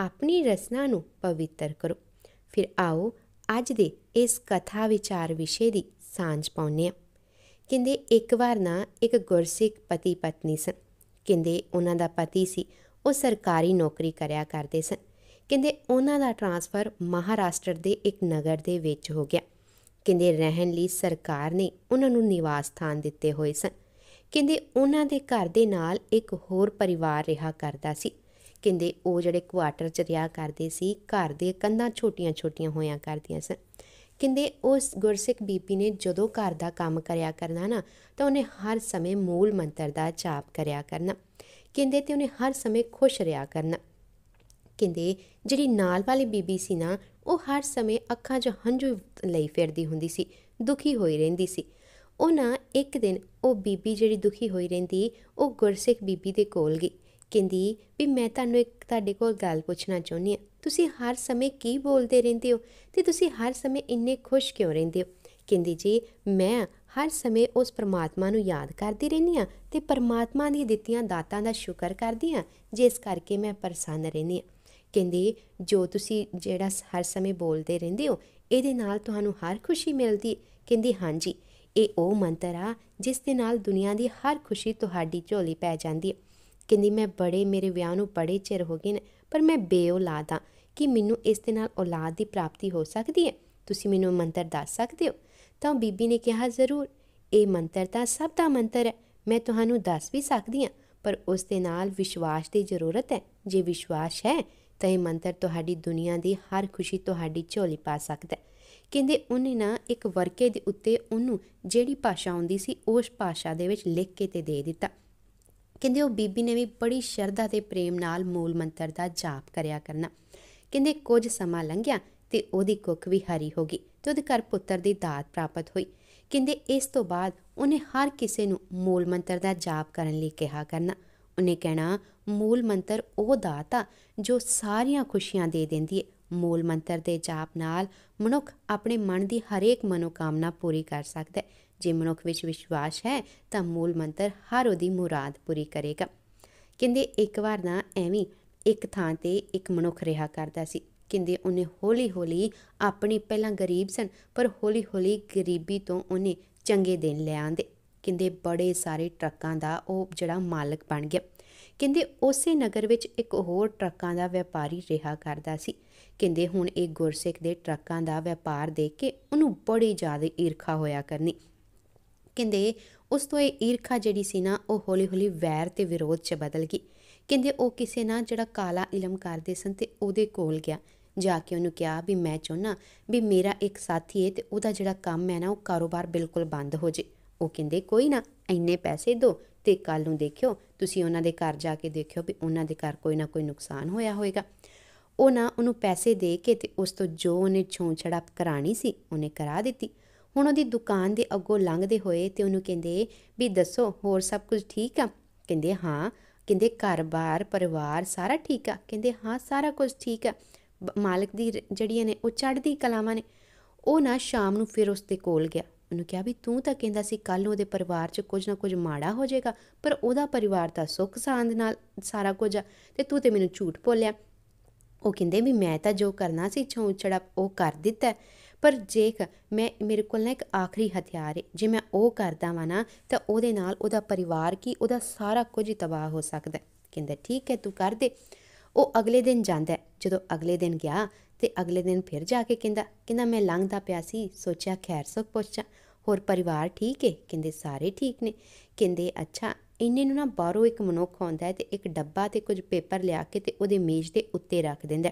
ਆਪਣੀ ਰਸਨਾ ਨੂੰ ਪਵਿੱਤਰ ਕਰੋ ਫਿਰ ਆਓ ਅੱਜ ਦੇ ਇਸ ਕਥਾ ਵਿਚਾਰ ਵਿਸ਼ੇ ਦੀ ਸਾਂਝ ਪਾਉਨੇ ਆ ਕਹਿੰਦੇ ਇੱਕ ਵਾਰ ਨਾ ਇੱਕ ਗੁਰਸਿੱਖ ਪਤੀ ਪਤਨੀ ਸਨ ਕਹਿੰਦੇ ਉਹਨਾਂ ਦਾ ਪਤੀ ਸੀ ਉਹ ਸਰਕਾਰੀ ਨੌਕਰੀ ਕਰਿਆ ਕਰਦੇ ਸਨ ਕਹਿੰਦੇ ਉਹਨਾਂ ਦਾ ਟ੍ਰਾਂਸਫਰ ਮਹਾਰਾਸ਼ਟਰ ਦੇ ਇੱਕ ਨਗਰ ਦੇ ਵਿੱਚ ਹੋ ਗਿਆ ਕਹਿੰਦੇ ਰਹਿਣ ਲਈ ਸਰਕਾਰ ਨੇ ਉਹਨਾਂ ਨੂੰ ਨਿਵਾਸ ਥਾਨ ਦਿੱਤੇ ਹੋਏ ਸਨ ਕਹਿੰਦੇ ਉਹਨਾਂ ਦੇ ਘਰ ਦੇ ਨਾਲ ਇੱਕ ਹੋਰ ਪਰਿਵਾਰ ਰਿਹਾ ਕਰਦਾ ਸੀ ਕਹਿੰਦੇ ਉਹ ਜਿਹੜੇ ਕੁਆਟਰ 'ਚ ਰਿਆ ਕਰਦੇ ਸੀ ਘਰ ਦੇ ਕੰਧਾਂ ਛੋਟੀਆਂ-ਛੋਟੀਆਂ ਹੋਇਆ ਕਰਦੀਆਂ ਸਨ ਕਹਿੰਦੇ ਉਸ ਗੁਰਸਿੱਖ ਬੀਬੀ ਨੇ ਜਦੋਂ ਘਰ ਦਾ ਕੰਮ ਕਰਿਆ ਕਰਨਾ ਨਾ ਤਾਂ ਉਹਨੇ ਹਰ ਸਮੇਂ ਮੂਲ ਮੰਤਰ ਦਾ ਜਾਪ ਕਰਿਆ ਕਰਨਾ ਕਹਿੰਦੇ ਤੇ ਉਹਨੇ ਹਰ ਸਮੇਂ ਖੁਸ਼ ਰਿਆ ਕਰਨਾ ਕਹਿੰਦੇ ਜਿਹੜੀ ਨਾਲ ਵਾਲੀ ਬੀਬੀ ਸੀ ਨਾ ਉਹ ਹਰ ਸਮੇਂ ਅੱਖਾਂ 'ਚ ਹੰਝੂ ਲਈ ਫਿਰਦੀ ਹੁੰਦੀ ਸੀ ਦੁਖੀ ਹੋਈ ਰਹਿੰਦੀ ਸੀ ਉਹ ਨਾ ਇੱਕ ਦਿਨ ਉਹ ਬੀਬੀ ਜਿਹੜੀ ਦੁਖੀ ਹੋਈ ਰਹਿੰਦੀ ਉਹ ਗੁਰਸਿੱਖ ਬੀਬੀ ਦੇ ਕੋਲ ਗਈ ਕਹਿੰਦੀ ਵੀ ਮੈਂ ਤੁਹਾਨੂੰ ਇੱਕ ਤੁਹਾਡੇ ਕੋਲ ਗੱਲ ਪੁੱਛਣਾ ਚਾਹੁੰਦੀ ਹਾਂ ਤੁਸੀਂ ਹਰ ਸਮੇਂ ਕੀ ਬੋਲਦੇ ਰਹਿੰਦੇ ਹੋ ਤੇ ਤੁਸੀਂ ਹਰ ਸਮੇਂ ਇੰਨੇ ਖੁਸ਼ ਕਿਉਂ ਰਹਿੰਦੇ ਹੋ ਕਹਿੰਦੀ ਜੀ ਮੈਂ ਹਰ ਸਮੇਂ ਉਸ ਪਰਮਾਤਮਾ ਨੂੰ ਯਾਦ ਕਰਦੀ ਰਹਿੰਦੀ ਆ ਤੇ ਪਰਮਾਤਮਾ ਦੀ ਦਿੱਤੀਆਂ ਦਾਤਾਂ ਦਾ ਸ਼ੁਕਰ ਕਰਦੀ ਆ ਜਿਸ ਕਰਕੇ ਮੈਂ ਪ੍ਰਸੰਨ ਰਹਿੰਦੀ ਆ ਕਹਿੰਦੀ ਜੋ ਤੁਸੀਂ ਜਿਹੜਾ ਹਰ ਸਮੇਂ ਬੋਲਦੇ ਰਹਿੰਦੇ ਹੋ ਇਹਦੇ ਨਾਲ ਤੁਹਾਨੂੰ ਹਰ ਖੁਸ਼ੀ ਮਿਲਦੀ ਕਹਿੰਦੀ ਹਾਂਜੀ ਇਹ ਉਹ ਮੰਤਰ ਆ ਜਿਸ ਦੇ ਨਾਲ ਦੁਨੀਆ ਦੀ ਹਰ ਖੁਸ਼ੀ ਤੁਹਾਡੀ ਝੋਲੀ ਪੈ ਜਾਂਦੀ ਹੈ ਕਹਿੰਦੀ ਮੈਂ ਬੜੇ ਮੇਰੇ ਵਿਆਹ ਨੂੰ ਬੜੇ ਚਿਰ ਹੋ ਗਏ ਨੇ ਪਰ ਮੈਂ ਬੇਔਲਾਦ ਆ ਕਿ ਮੈਨੂੰ ਇਸ ਦੇ ਨਾਲ ਔਲਾਦ ਦੀ ਪ੍ਰਾਪਤੀ ਹੋ ਸਕਦੀ ਹੈ ਤੁਸੀਂ ਮੈਨੂੰ ਮੰਤਰ ਦੱਸ ਸਕਦੇ ਹੋ ਤਾਂ ਬੀਬੀ ਨੇ ਕਿਹਾ ਜ਼ਰੂਰ ਇਹ ਮੰਤਰ ਤਾਂ ਸਭ ਦਾ ਮੰਤਰ ਹੈ ਮੈਂ ਤੁਹਾਨੂੰ ਦੱਸ ਵੀ ਸਕਦੀ ਹਾਂ ਪਰ ਉਸ ਦੇ ਨਾਲ ਵਿਸ਼ਵਾਸ ਦੀ ਜ਼ਰੂਰਤ ਹੈ ਜੇ ਵਿਸ਼ਵਾਸ ਹੈ ਤਾਂ ਇਹ ਮੰਤਰ ਤੁਹਾਡੀ ਦੁਨੀਆ ਦੀ ਹਰ ਖੁਸ਼ੀ ਤੁਹਾਡੀ ਝੋਲੀ ਪਾ ਸਕਦਾ ਹੈ ਕਹਿੰਦੇ ਉਹਨੇ ਨਾ ਇੱਕ ਵਰਕੇ ਦੇ ਉੱਤੇ ਉਹਨੂੰ ਜਿਹੜੀ ਭਾਸ਼ਾ ਆਉਂਦੀ ਸੀ ਉਸ ਭਾਸ਼ਾ ਦੇ ਵਿੱਚ ਲਿਖ ਕੇ ਤੇ ਦੇ ਦਿੱਤਾ ਕਹਿੰਦੇ ਉਹ ਬੀਬੀ ਨੇ ਵੀ ਬੜੀ ਸ਼ਰਧਾ ਤੇ ਪ੍ਰੇਮ ਨਾਲ ਮੂਲ ਮੰਤਰ ਦਾ ਜਾਪ ਕਰਿਆ ਕਰਨਾ ਕਹਿੰਦੇ ਕੁਝ ਸਮਾਂ ਲੰਘਿਆ ਤੇ ਉਹਦੀ ਕੁੱਖ ਵੀ ਹਰੀ ਹੋ ਗਈ ਤੇ ਉਹਦੇ ਘਰ ਪੁੱਤਰ ਦੀ ਦਾਤ ਪ੍ਰਾਪਤ ਹੋਈ ਕਹਿੰਦੇ ਇਸ ਤੋਂ ਬਾਅਦ ਉਹਨੇ ਹਰ ਕਿਸੇ ਨੂੰ ਮੂਲ ਮੰਤਰ ਦਾ ਜਾਪ ਕਰਨ ਲਈ ਕਿਹਾ ਕਰਨਾ ਉਹਨੇ ਕਹਿਣਾ ਮੂਲ ਮੰਤਰ ਉਹ ਦਾਤ ਆ ਜੋ ਸਾਰੀਆਂ ਖੁਸ਼ੀਆਂ ਦੇ ਦਿੰਦੀ ਹੈ ਮੂਲ ਮੰਤਰ ਦੇ ਜਾਪ ਨਾਲ ਮਨੁੱਖ ਆਪਣੇ ਮਨ ਦੀ ਹਰੇਕ ਮਨੋਕਾਮਨਾ ਪੂਰੀ ਕਰ ਸਕਦਾ ਹੈ ਜੇ ਮਨੁੱਖ ਵਿੱਚ ਵਿਸ਼ਵਾਸ ਹੈ ਤਾਂ ਮੂਲ ਮੰਤਰ ਹਰ ਉਹਦੀ ਮੁਰਾਦ ਪੂਰੀ ਕਰੇਗਾ ਕਹਿੰਦੇ ਇੱਕ ਵਾਰ ਨਾ ਐਵੇਂ ਇੱਕ ਥਾਂ ਤੇ ਇੱਕ ਮਨੁੱਖ ਰਿਹਾ ਕਰਦਾ ਸੀ ਕਹਿੰਦੇ ਉਹਨੇ ਹੌਲੀ-ਹੌਲੀ ਆਪਣੀ ਪਹਿਲਾਂ ਗਰੀਬ ਸਨ ਪਰ ਹੌਲੀ-ਹੌਲੀ ਗਰੀਬੀ ਤੋਂ ਉਹਨੇ ਚੰਗੇ ਦਿਨ ਲੈ ਆਂਦੇ ਕਹਿੰਦੇ ਬੜੇ ਸਾਰੇ ਟਰੱਕਾਂ ਦਾ ਉਹ ਜਿਹੜਾ ਮਾਲਕ ਬਣ ਗਿਆ ਕਹਿੰਦੇ ਉਸੇ ਨਗਰ ਵਿੱਚ ਇੱਕ ਹੋਰ ਟਰੱਕਾਂ ਦਾ ਵਪਾਰੀ ਰਿਹਾ ਕਰਦਾ ਸੀ ਕਹਿੰਦੇ ਹੁਣ ਇਹ ਗੁਰਸਿੱਖ ਦੇ ਟਰੱਕਾਂ ਦਾ ਵਪਾਰ ਦੇਖ ਕੇ ਉਹਨੂੰ ਬੜੀ ਜ਼ਿਆਦਾ ਈਰਖਾ ਹੋਇਆ ਕਰਨੀ ਕਹਿੰਦੇ ਉਸ ਤੋਂ ਇਹ ਈਰਖਾ ਜਿਹੜੀ ਸੀ ਨਾ ਉਹ ਹੌਲੀ-ਹੌਲੀ ਵੈਰ ਤੇ ਵਿਰੋਧ 'ਚ ਬਦਲ ਗਈ ਕਹਿੰਦੇ ਉਹ ਕਿਸੇ ਨਾਲ ਜਿਹੜਾ ਕਾਲਾ ਇਲਮ ਕਰਦੇ ਸਨ ਤੇ ਉਹਦੇ ਕੋਲ ਗਿਆ ਜਾ ਕੇ ਉਹਨੂੰ ਕਿਹਾ ਵੀ ਮੈਂ ਚਾਹੁੰਨਾ ਵੀ ਮੇਰਾ ਇੱਕ ਸਾਥੀ ਹੈ ਤੇ ਉਹਦਾ ਜਿਹੜਾ ਕੰਮ ਹੈ ਨਾ ਉਹ ਕਾਰੋਬਾਰ ਬਿਲਕੁਲ ਬੰਦ ਹੋ ਜੇ ਉਹ ਕਹਿੰਦੇ ਕੋਈ ਨਾ ਇੰਨੇ ਪੈਸੇ ਦੋ ਤੇ ਕੱਲ ਨੂੰ ਦੇਖਿਓ ਤੁਸੀਂ ਉਹਨਾਂ ਦੇ ਘਰ ਜਾ ਕੇ ਦੇਖਿਓ ਵੀ ਉਹਨਾਂ ਦੇ ਘਰ ਕੋਈ ਨਾ ਕੋਈ ਨੁਕਸਾਨ ਹੋਇਆ ਹੋਵੇਗਾ ਉਹ ਨਾ ਉਹਨੂੰ ਪੈਸੇ ਦੇ ਕੇ ਤੇ ਉਸ ਤੋਂ ਜੋ ਉਹਨੇ ਛੋਂ ਕਰਾਣੀ ਸੀ ਉਹਨੇ ਕਰਾ ਦਿੱਤੀ ਹੁਣ ਉਹਦੀ ਦੁਕਾਨ ਦੇ ਅੱਗੋਂ ਲੰਘਦੇ ਹੋਏ ਤੇ ਉਹਨੂੰ ਕਹਿੰਦੇ ਵੀ ਦੱਸੋ ਹੋਰ ਸਭ ਕੁਝ ਠੀਕ ਆ ਕਹਿੰਦੇ ਹਾਂ ਕਹਿੰਦੇ ਘਰ-ਬਾਰ ਪਰਿਵਾਰ ਸਾਰਾ ਠੀਕ ਆ ਕਹਿੰਦੇ ਹਾਂ ਸਾਰਾ ਕੁਝ ਠੀਕ ਆ ਮਾਲਕ ਦੀ ਜਿਹੜੀਆਂ ਨੇ ਉਹ ਚੜਦੀ ਕਲਾਵਾਂ ਨੇ ਉਹ ਨਾ ਸ਼ਾਮ ਨੂੰ ਫਿਰ ਉਸ ਦੇ ਕੋਲ ਗਿਆ ਉਹਨੂੰ ਕਿਹਾ ਵੀ ਤੂੰ ਤਾਂ ਕਹਿੰਦਾ ਸੀ ਕੱਲ ਨੂੰ ਉਹਦੇ ਪਰਿਵਾਰ 'ਚ ਕੁਝ ਨਾ ਕੁਝ ਮਾੜਾ ਹੋ ਜਾਏਗਾ ਪਰ ਉਹਦਾ ਪਰਿਵਾਰ ਤਾਂ ਸੁੱਖ ਸਾਂਦ ਨਾਲ ਸਾਰਾ ਕੁਝ ਆ ਤੇ ਤੂੰ ਤੇ ਮੈਨੂੰ ਝੂਠ ਬੋਲਿਆ ਉਹ ਕਹਿੰਦੇ ਵੀ ਮੈਂ ਤਾਂ ਜੋ ਕਰਨਾ ਸੀ ਛੋਂ ਛੜਾ ਉਹ ਕਰ ਦਿੱਤਾ ਪਰ ਜੇਕ ਮੈਂ ਮੇਰੇ ਕੋਲ ਨਾ ਇੱਕ ਆਖਰੀ ਹਥਿਆਰ ਹੈ ਜੇ ਮੈਂ ਉਹ ਕਰਦਾ ਵਾਂ ਨਾ ਤਾਂ ਉਹਦੇ ਨਾਲ ਉਹਦਾ ਪਰਿਵਾਰ ਕੀ ਉਹਦਾ ਸਾਰਾ ਕੁਝ ਤਬਾਹ ਹੋ ਸਕਦਾ ਕਹਿੰਦਾ ਠੀਕ ਹੈ ਤੂੰ ਕਰ ਦੇ ਉਹ ਅਗਲੇ ਦਿਨ ਜਾਂਦਾ ਜਦੋਂ ਅਗਲੇ ਦਿਨ ਗਿਆ ਤੇ ਅਗਲੇ ਦਿਨ ਫਿਰ ਜਾ ਕੇ ਕਹਿੰਦਾ ਕਹਿੰਦਾ ਮੈਂ ਲੰਘਦਾ ਪਿਆ ਸੀ ਸੋਚਿਆ ਖੈਰ ਸੁਖ ਪੁੱਛਾਂ ਹੋਰ ਪਰਿਵਾਰ ਠੀਕ ਏ ਕਹਿੰਦੇ ਸਾਰੇ ਠੀਕ ਨੇ ਕਹਿੰਦੇ ਅੱਛਾ ਇੰਨੇ ਨੂੰ ਨਾ ਬਾਹਰੋਂ ਇੱਕ ਮਨੁੱਖ ਆਉਂਦਾ ਹੈ ਤੇ ਇੱਕ ਡੱਬਾ ਤੇ ਕੁਝ ਪੇਪਰ ਲਿਆ ਕੇ ਤੇ ਉਹਦੇ ਮੇਜ਼ ਦੇ ਉੱਤੇ ਰੱਖ ਦਿੰਦਾ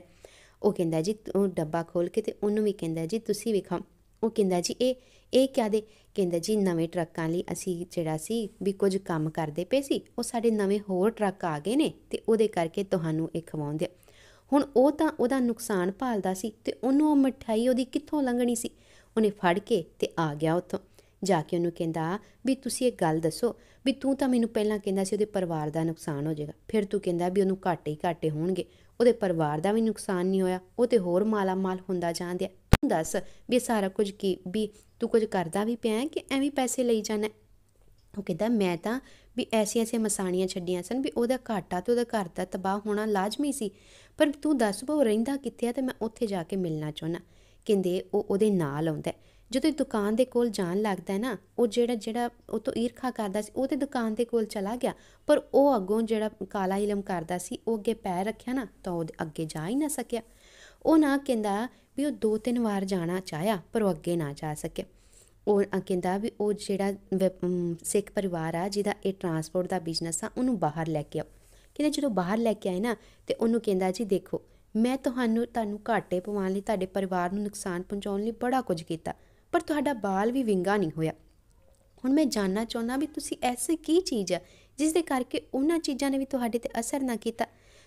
ਉਹ ਕਹਿੰਦਾ ਜੀ ਉਹ ਡੱਬਾ ਖੋਲ ਕੇ ਤੇ ਉਹਨੂੰ ਵੀ ਕਹਿੰਦਾ ਜੀ ਤੁਸੀਂ ਵਿਖਾਓ ਉਹ ਕਹਿੰਦਾ ਜੀ ਇਹ ਇਹ ਕਿਆ ਦੇ ਕਹਿੰਦਾ ਜੀ ਨਵੇਂ ਟਰੱਕਾਂ ਲਈ ਅਸੀਂ ਜਿਹੜਾ ਸੀ ਵੀ ਕੁਝ ਕੰਮ ਕਰਦੇ ਪਏ ਸੀ ਉਹ ਸਾਡੇ ਨਵੇਂ ਹੋਰ ਟਰੱਕ ਆ ਗਏ ਨੇ ਤੇ ਉਹਦੇ ਕਰਕੇ ਤੁਹਾਨੂੰ ਇਹ ਖਵਾਉਂਦੇ ਆ ਹੁਣ ਉਹ ਤਾਂ ਉਹਦਾ ਨੁਕਸਾਨ ਭਾਲਦਾ ਸੀ ਤੇ ਉਹਨੂੰ ਉਹ ਮਠਾਈ ਉਹਦੀ ਕਿੱਥੋਂ ਲੰਘਣੀ ਸੀ ਉਹਨੇ ਫੜ ਕੇ ਤੇ ਆ ਗਿਆ ਉੱਥੋਂ ਜਾ ਕੇ ਉਹਨੂੰ ਕਹਿੰਦਾ ਵੀ ਤੁਸੀਂ ਇੱਕ ਗੱਲ ਦੱਸੋ ਵੀ ਤੂੰ ਤਾਂ ਮੈਨੂੰ ਪਹਿਲਾਂ ਕਹਿੰਦਾ ਸੀ ਉਹਦੇ ਪਰਿਵਾਰ ਦਾ ਨੁਕਸਾਨ ਹੋ ਜਾਏਗਾ ਫਿਰ ਤੂੰ ਕਹਿੰਦਾ ਵੀ ਉਹਨੂੰ ਘਾਟੇ ਹੀ ਘਾਟੇ ਹੋਣਗੇ ਉਹਦੇ ਪਰਿਵਾਰ ਦਾ ਵੀ ਨੁਕਸਾਨ ਨਹੀਂ ਹੋਇਆ ਉਹ ਤੇ ਹੋਰ ਮਾਲਾ ਮਾਲ ਹੁੰਦਾ ਜਾਂਦਿਆ ਤੂੰ ਦੱਸ ਵੀ ਸਾਰਾ ਕੁਝ ਕੀ ਵੀ ਤੂੰ ਕੁਝ ਕਰਦਾ ਵੀ ਪਿਆ ਕਿ ਐਵੇਂ ਪੈਸੇ ਲਈ ਜਾਣਾ ਉਹ ਕਹਿੰਦਾ ਮੈਂ ਤਾਂ ਵੀ ਐਸੀ ਐਸੀ ਮਸਾਣੀਆਂ ਛੱਡੀਆਂ ਸਨ ਵੀ ਉਹਦਾ ਘਾਟਾ ਤੇ ਉਹਦਾ ਘਰ ਦਾ ਤਬਾਹ ਹੋਣਾ ਲਾਜ਼ਮੀ ਸੀ ਪਰ ਤੂੰ ਦੱਸ ਬਹੁ ਰਹਿੰਦਾ ਕਿੱਥੇ ਆ ਤੇ ਮੈਂ ਉੱਥੇ ਜਾ ਕੇ ਮਿਲਣਾ ਚਾਹੁੰਨਾ ਕਹਿੰਦੇ ਉਹ ਉਹਦੇ ਨਾਲ ਆਉਂਦਾ ਜਦੋਂ ਦੁਕਾਨ ਦੇ ਕੋਲ ਜਾਣ ਲੱਗਦਾ ਹੈ ਨਾ ਉਹ ਜਿਹੜਾ ਜਿਹੜਾ ਉਹ ਤੋਂ ਈਰਖਾ ਕਰਦਾ ਸੀ ਉਹ ਤੇ ਦੁਕਾਨ ਦੇ ਕੋਲ ਚਲਾ ਗਿਆ ਪਰ ਉਹ ਅੱਗੋਂ ਜਿਹੜਾ ਕਾਲਾ ਇਲਮ ਕਰਦਾ ਸੀ ਉਹ ਅੱਗੇ ਪੈਰ ਰੱਖਿਆ ਨਾ ਤਾਂ ਉਹ ਅੱਗੇ ਜਾ ਹੀ ਨਾ ਸਕਿਆ ਉਹ ਨਾ ਕਹਿੰਦਾ ਵੀ ਉਹ ਦੋ ਤਿੰਨ ਵਾਰ ਜਾਣਾ ਚਾਹਿਆ ਪਰ ਉਹ ਅੱਗੇ ਨਾ ਜਾ ਸਕਿਆ ਉਹ ਕਹਿੰਦਾ ਵੀ ਉਹ ਜਿਹੜਾ ਸਿੱਖ ਪਰਿਵਾਰ ਆ ਜਿਹਦਾ ਇਹ ਟਰਾਂਸਪੋਰਟ ਦਾ ਬਿਜ਼ਨਸ ਆ ਉਹਨੂੰ ਬਾਹਰ ਲੈ ਕੇ ਆਓ ਕਹਿੰਦਾ ਜਦੋਂ ਬਾਹਰ ਲੈ ਕੇ ਆਏ ਨਾ ਤੇ ਉਹਨੂੰ ਕਹਿੰਦਾ ਜੀ ਦੇਖੋ ਮੈਂ ਤੁਹਾਨੂੰ ਤੁਹਾਨੂੰ ਘਾਟੇ ਪਵਾਉਣ ਲਈ ਤੁਹਾਡੇ ਪਰਿਵਾਰ ਨੂੰ ਨੁਕਸਾਨ ਪਹੁੰਚਾਉਣ ਲਈ ਬੜਾ ਕੁਝ ਕੀਤਾ ਪਰ ਤੁਹਾਡਾ ਬਾਲ ਵੀ ਵਿੰਗਾ ਨਹੀਂ ਹੋਇਆ ਹੁਣ ਮੈਂ ਜਾਨਣਾ ਚਾਹੁੰਦਾ ਵੀ ਤੁਸੀਂ ਐਸੀ ਕੀ ਚੀਜ਼ ਆ ਜਿਸ ਦੇ ਕਰਕੇ ਉਹਨਾਂ ਚੀਜ਼ਾਂ ਨੇ ਵੀ ਤੁਹਾਡੇ ਤੇ ਅਸਰ ਨਾ ਕੀਤਾ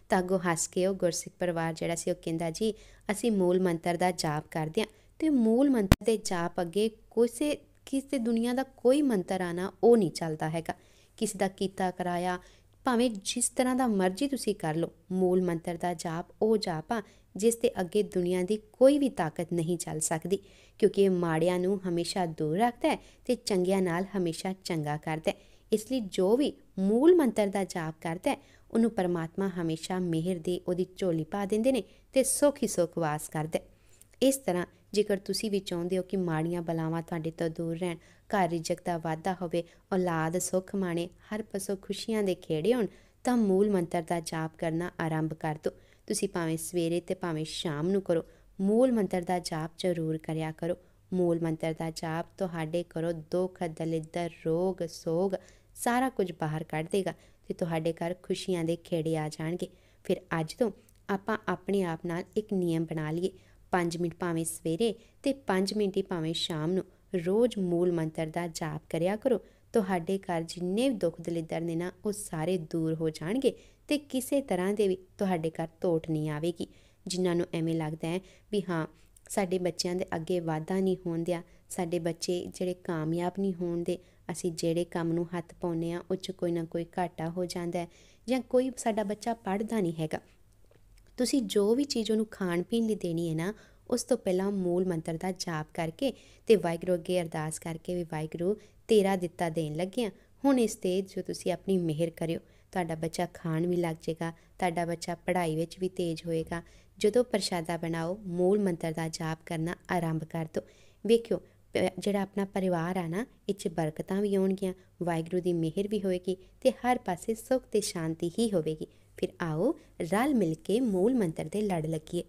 ਤਾਂ ਗੋ ਹੱਸ ਕੇ ਉਹ ਗੁਰਸਿੱਖ ਪਰਿਵਾਰ ਜਿਹੜਾ ਸੀ ਉਹ ਕਹਿੰਦਾ ਜੀ ਅਸੀਂ ਮੂਲ ਮੰਤਰ ਦਾ ਜਾਪ ਕਰਦੇ ਹਾਂ ਤੇ ਮੂਲ ਮੰਤਰ ਦੇ ਜਾਪ ਅੱਗੇ ਕਿਸੇ ਕਿਸੇ ਦੁਨੀਆ ਦਾ ਕੋਈ ਮੰਤਰ ਆਣਾ ਉਹ ਨਹੀਂ ਚੱਲਦਾ ਹੈਗਾ ਕਿਸੇ ਦਾ ਕੀਤਾ ਕਰਾਇਆ ਭਾਵੇਂ ਜਿਸ ਤਰ੍ਹਾਂ ਦਾ ਮਰਜ਼ੀ ਤੁਸੀਂ ਕਰ ਲਓ ਮੂਲ ਮੰਤਰ ਦਾ ਜਾਪ ਉਹ ਜਾਪ ਆ ਜਿਸ ਤੇ ਅੱਗੇ ਦੁਨੀਆ ਦੀ ਕੋਈ ਵੀ ਤਾਕਤ ਨਹੀਂ ਚੱਲ ਸਕਦੀ ਕਿਉਂਕਿ ਇਹ ਮਾੜਿਆਂ ਨੂੰ ਹਮੇਸ਼ਾ ਦੂਰ ਰੱਖਦਾ ਹੈ ਤੇ ਚੰਗਿਆਂ ਨਾਲ ਹਮੇਸ਼ਾ ਚੰਗਾ ਕਰਦਾ ਹੈ ਇਸ ਲਈ ਜੋ ਵੀ ਮੂਲ ਮੰਤਰ ਦਾ ਜਾਪ ਕਰਦਾ ਹੈ ਉਹਨੂੰ ਪਰਮਾਤਮਾ ਹਮੇਸ਼ਾ ਮਿਹਰ ਦੀ ਉਹਦੀ ਝੋਲੀ ਪਾ ਦਿੰਦੇ ਨੇ ਤੇ ਸੁਖ ਹੀ ਸੁਖ ਵਾਸ ਕਰਦਾ ਹੈ ਇਸ ਤਰ੍ਹਾਂ ਜੇਕਰ ਤੁਸੀਂ ਵੀ ਚਾਹੁੰਦੇ ਹੋ ਕਿ ਮਾੜੀਆਂ ਬਲਾਵਾਂ ਤੁਹਾਡੇ ਤੋਂ ਦੂਰ ਰਹਿਣ ਘਰ ਰਿਜਕ ਦਾ ਵਾਧਾ ਹੋਵੇ ਔਲਾਦ ਸੁਖ ਮਾਣੇ ਹਰ ਪਸੋ ਖੁਸ਼ੀਆਂ ਦੇ ਖੇੜੇ ਹੋਣ ਤਾਂ ਮੂਲ ਮੰਤਰ ਦਾ ਜਾਪ ਕਰਨਾ ਆਰੰਭ ਕਰ ਦਿਓ ਤੁਸੀਂ ਭਾਵੇਂ ਸਵੇਰੇ ਤੇ ਭਾਵੇਂ ਸ਼ਾਮ ਨੂੰ ਕਰੋ ਮੂਲ ਮੰਤਰ ਦਾ ਜਾਪ ਜ਼ਰੂਰ ਕਰਿਆ ਕਰੋ ਮੂਲ ਮੰਤਰ ਦਾ ਜਾਪ ਤੁਹਾਡੇ ਕਰੋ ਦੁੱਖ ਦਲਿੱਦਰ ਰੋਗ ਸੋਗ ਸਾਰਾ ਕੁਝ ਬਾਹਰ ਕੱਢ ਦੇਗਾ ਤੇ ਤੁਹਾਡੇ ਘਰ ਖੁਸ਼ੀਆਂ ਦੇ ਖੇੜੇ ਆ ਜਾਣਗੇ ਫਿਰ ਅੱਜ ਤੋਂ ਆਪਾਂ ਆਪਣੇ ਆਪ ਨਾਲ ਇੱਕ ਨਿਯਮ ਬਣਾ ਲਈਏ 5 ਮਿੰਟ ਭਾਵੇਂ ਸਵੇਰੇ ਤੇ 5 ਮਿੰਟ ਹੀ ਭਾਵੇਂ ਸ਼ਾਮ ਨੂੰ ਰੋਜ਼ ਮੂਲ ਮੰਤਰ ਦਾ ਜਾਪ ਕਰਿਆ ਕਰੋ ਤੁਹਾਡੇ ਘਰ ਜਿੰਨੇ ਵੀ ਦੁੱਖ ਦਲਿੱਦਰ ਨੇ ਨਾ ਉਹ ਸਾਰੇ ਦੂਰ ਹੋ ਜਾਣਗੇ ਤੇ ਕਿਸੇ ਤਰ੍ਹਾਂ ਦੇ ਵੀ ਤੁਹਾਡੇ ਘਰ ਟੋਟ ਨਹੀਂ ਆਵੇਗੀ ਜਿਨ੍ਹਾਂ ਨੂੰ ਐਵੇਂ ਲੱਗਦਾ ਹੈ ਵੀ ਹਾਂ ਸਾਡੇ ਬੱਚਿਆਂ ਦੇ ਅੱਗੇ ਵਾਧਾ ਨਹੀਂ ਹੁੰਦਿਆ ਸਾਡੇ ਬੱਚੇ ਜਿਹੜੇ ਕਾਮਯਾਬ ਨਹੀਂ ਹੋਣਦੇ ਅਸੀਂ ਜਿਹੜੇ ਕੰਮ ਨੂੰ ਹੱਥ ਪਾਉਨੇ ਆ ਉਹ 'ਚ ਕੋਈ ਨਾ ਕੋਈ ਘਾਟਾ ਹੋ ਜਾਂਦਾ ਹੈ ਜਾਂ ਕੋਈ ਸਾਡਾ ਬੱਚਾ ਪੜਦਾ ਨਹੀਂ ਹੈਗਾ ਤੁਸੀਂ ਜੋ ਵੀ ਚੀਜ਼ ਉਹਨੂੰ ਖਾਣ ਪੀਣ ਲਈ ਦੇਣੀ ਹੈ ਨਾ ਉਸ ਤੋਂ ਪਹਿਲਾਂ ਮੂਲ ਮੰਤਰ ਦਾ ਜਾਪ ਕਰਕੇ ਤੇ ਵਾਹਿਗੁਰੂ ਅੱਗੇ ਅਰਦਾਸ ਕਰਕੇ ਵੀ ਵਾਹਿਗੁਰੂ ਤੇਰਾ ਦਿੱਤਾ ਦੇਣ ਲੱਗਿਆ ਹੁਣ ਇਸ ਤੇ ਜੋ ਤੁਸੀਂ ਆਪਣੀ ਮਿਹਰ ਕਰਿਓ ਤੁਹਾਡਾ ਬੱਚਾ ਖਾਣ ਵੀ ਲੱਗ ਜਾਏਗਾ ਤੁਹਾਡਾ ਬੱਚਾ ਪੜ੍ਹਾਈ ਵਿੱਚ ਵੀ ਤੇਜ਼ ਹੋਏਗਾ ਜਦੋਂ ਪ੍ਰਸ਼ਾਦਾ ਬਣਾਓ ਮੂਲ ਮੰਤਰ ਦਾ ਜਾਪ ਕਰਨਾ ਆਰੰਭ ਕਰ ਦਿਓ ਵੇਖਿਓ ਜਿਹੜਾ ਆਪਣਾ ਪਰਿਵਾਰ ਆ ਨਾ ਇਹ 'ਚ ਬਰਕਤਾਂ ਵੀ ਆਉਣਗੀਆਂ ਵਾਹਿਗੁਰੂ ਦੀ ਮਿਹਰ ਵੀ ਹੋਏਗੀ ਤੇ ਹਰ ਪਾਸੇ ਸੁੱਖ ਤੇ ਸ਼ਾਂਤੀ ਹੀ ਹੋਵੇਗੀ ਫਿਰ ਆਓ ਰਲ ਮਿਲ ਕੇ ਮੂਲ ਮੰਤਰ ਦੇ ਲੜ ਲੱਗੀਏ